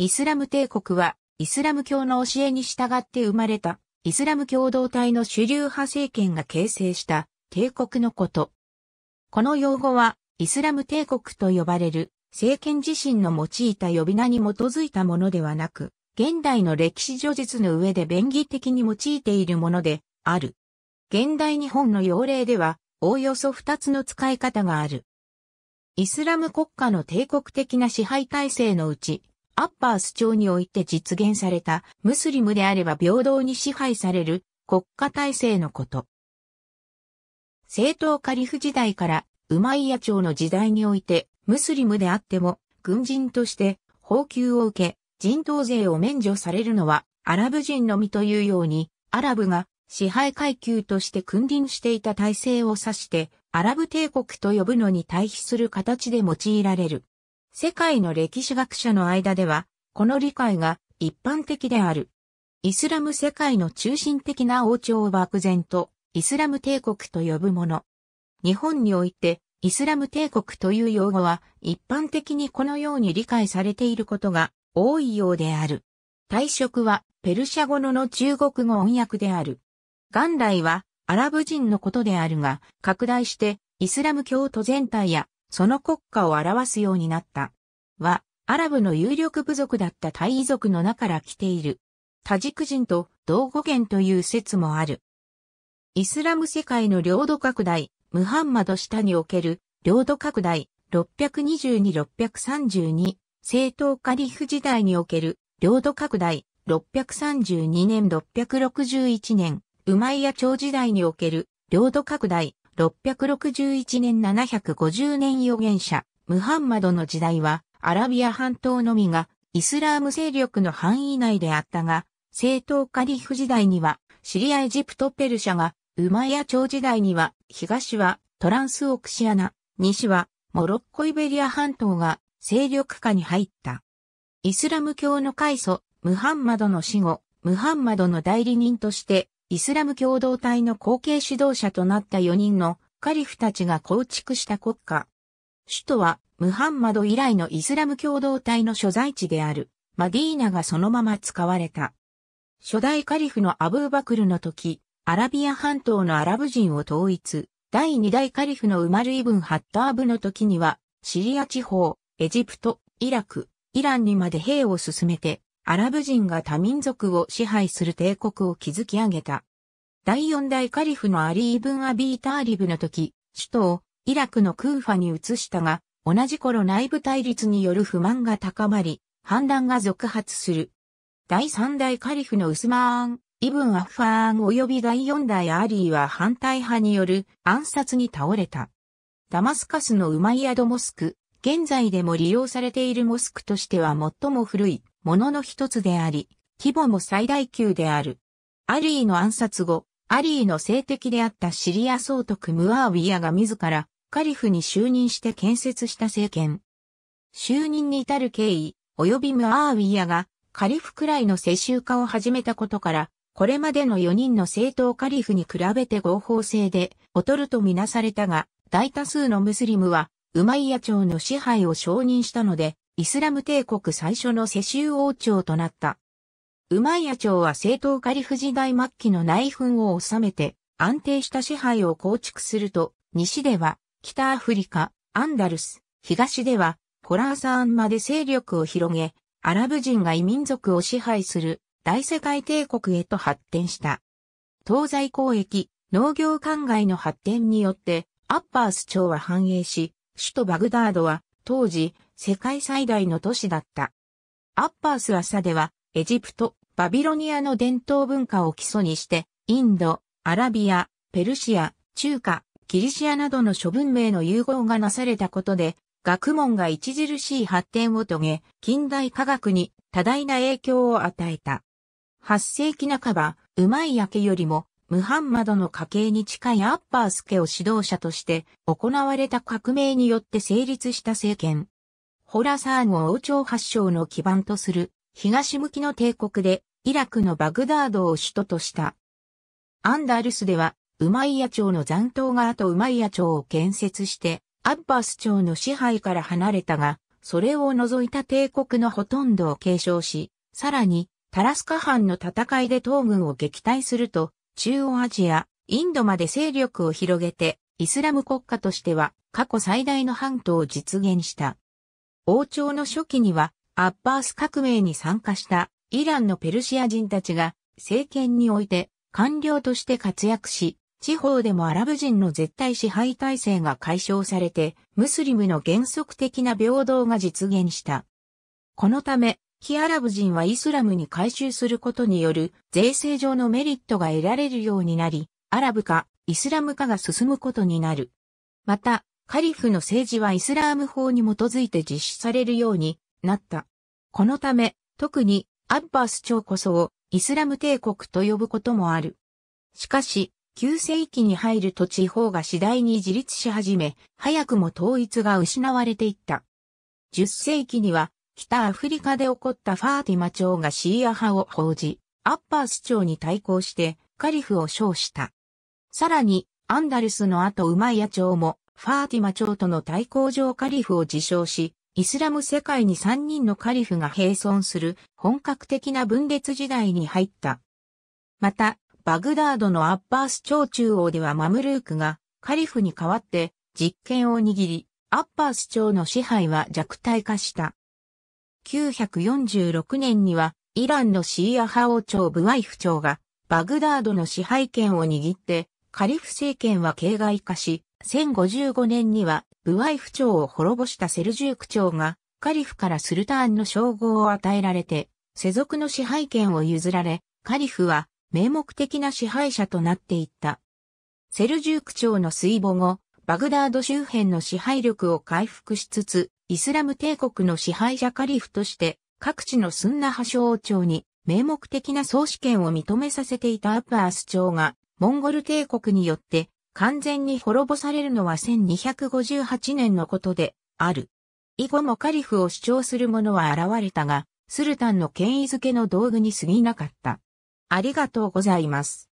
イスラム帝国は、イスラム教の教えに従って生まれた、イスラム共同体の主流派政権が形成した帝国のこと。この用語は、イスラム帝国と呼ばれる政権自身の用いた呼び名に基づいたものではなく、現代の歴史叙述の上で便宜的に用いているものである。現代日本の要例では、おおよそ二つの使い方がある。イスラム国家の帝国的な支配体制のうち、アッパース朝において実現されたムスリムであれば平等に支配される国家体制のこと。政党カリフ時代からウマイヤ朝の時代においてムスリムであっても軍人として報給を受け人頭税を免除されるのはアラブ人のみというようにアラブが支配階級として君臨していた体制を指してアラブ帝国と呼ぶのに対比する形で用いられる。世界の歴史学者の間では、この理解が一般的である。イスラム世界の中心的な王朝を漠然と、イスラム帝国と呼ぶもの。日本において、イスラム帝国という用語は一般的にこのように理解されていることが多いようである。退職はペルシャ語のの中国語翻訳である。元来はアラブ人のことであるが、拡大してイスラム教徒全体やその国家を表すようになった。は、アラブの有力部族だったタイ族の中から来ている。タジク人と同語源という説もある。イスラム世界の領土拡大、ムハンマド下における領土拡大622-632正統カリフ時代における領土拡大632年661年ウマイヤ朝時代における領土拡大661年750年預言者、ムハンマドの時代は、アラビア半島のみが、イスラーム勢力の範囲内であったが、正統カリフ時代には、シリアエジプトペルシャが、ウマヤ朝時代には、東はトランスオクシアナ、西はモロッコイベリア半島が勢力下に入った。イスラム教の開祖、ムハンマドの死後、ムハンマドの代理人として、イスラム共同体の後継指導者となった4人のカリフたちが構築した国家。首都はムハンマド以来のイスラム共同体の所在地であるマディーナがそのまま使われた。初代カリフのアブーバクルの時、アラビア半島のアラブ人を統一、第二代カリフのウマルイブン・ハッターブの時には、シリア地方、エジプト、イラク、イランにまで兵を進めて、アラブ人が多民族を支配する帝国を築き上げた。第四代カリフのアリー・ブン・アビー・ターリブの時、首都をイラクのクーファに移したが、同じ頃内部対立による不満が高まり、反乱が続発する。第三代カリフのウスマーン、イブン・アファーン及び第四代アリーは反対派による暗殺に倒れた。ダマスカスのウマイヤドモスク、現在でも利用されているモスクとしては最も古いものの一つであり、規模も最大級である。アリーの暗殺後、アリーの政敵であったシリア総督ムアーウィアが自らカリフに就任して建設した政権。就任に至る経緯、及びムアーウィアがカリフくらいの世襲化を始めたことから、これまでの4人の政党カリフに比べて合法性で劣るとみなされたが、大多数のムスリムは、ウマイヤ朝の支配を承認したので、イスラム帝国最初の世襲王朝となった。ウマイヤ朝は正統カリフ時代末期の内紛を収めて安定した支配を構築すると、西では北アフリカ、アンダルス、東ではホラーサーンまで勢力を広げ、アラブ人が異民族を支配する大世界帝国へと発展した。東西交易、農業灌漑の発展によって、アッパース朝は繁栄し、首都バグダードは当時世界最大の都市だった。アッパース・アサでは、エジプト、バビロニアの伝統文化を基礎にして、インド、アラビア、ペルシア、中華、ギリシアなどの諸文明の融合がなされたことで、学問が著しい発展を遂げ、近代科学に多大な影響を与えた。8世紀半ば、うまい焼けよりも、ムハンマドの家系に近いアッパース家を指導者として行われた革命によって成立した政権。ホラサーンを王朝発祥の基盤とする東向きの帝国でイラクのバグダードを首都とした。アンダルスではウマイヤ朝の残党が後ウマイヤ朝を建設してアッバース朝の支配から離れたが、それを除いた帝国のほとんどを継承し、さらにタラスカ藩の戦いで東軍を撃退すると、中央アジア、インドまで勢力を広げて、イスラム国家としては過去最大の半島を実現した。王朝の初期には、アッバース革命に参加したイランのペルシア人たちが政権において官僚として活躍し、地方でもアラブ人の絶対支配体制が解消されて、ムスリムの原則的な平等が実現した。このため、非アラブ人はイスラムに改宗することによる税制上のメリットが得られるようになり、アラブ化、イスラム化が進むことになる。また、カリフの政治はイスラーム法に基づいて実施されるようになった。このため、特にアッバス朝こそをイスラム帝国と呼ぶこともある。しかし、9世紀に入ると地方が次第に自立し始め、早くも統一が失われていった。10世紀には、北アフリカで起こったファーティマ朝がシーア派を報じ、アッバース朝に対抗してカリフを称した。さらに、アンダルスの後ウマイヤ朝もファーティマ朝との対抗上カリフを自称し、イスラム世界に3人のカリフが並存する本格的な分裂時代に入った。また、バグダードのアッバース朝中央ではマムルークがカリフに代わって実権を握り、アッバース朝の支配は弱体化した。946年にはイランのシーア派王朝ブワイフ朝がバグダードの支配権を握ってカリフ政権は形骸化し、1055年には、ブワイフ朝を滅ぼしたセルジューク朝が、カリフからスルターンの称号を与えられて、世俗の支配権を譲られ、カリフは名目的な支配者となっていった。セルジューク朝の水母後、バグダード周辺の支配力を回復しつつ、イスラム帝国の支配者カリフとして、各地のスンナ派小王朝に名目的な総主権を認めさせていたアップアース朝が、モンゴル帝国によって完全に滅ぼされるのは1258年のことである。以後もカリフを主張する者は現れたが、スルタンの権威づけの道具に過ぎなかった。ありがとうございます。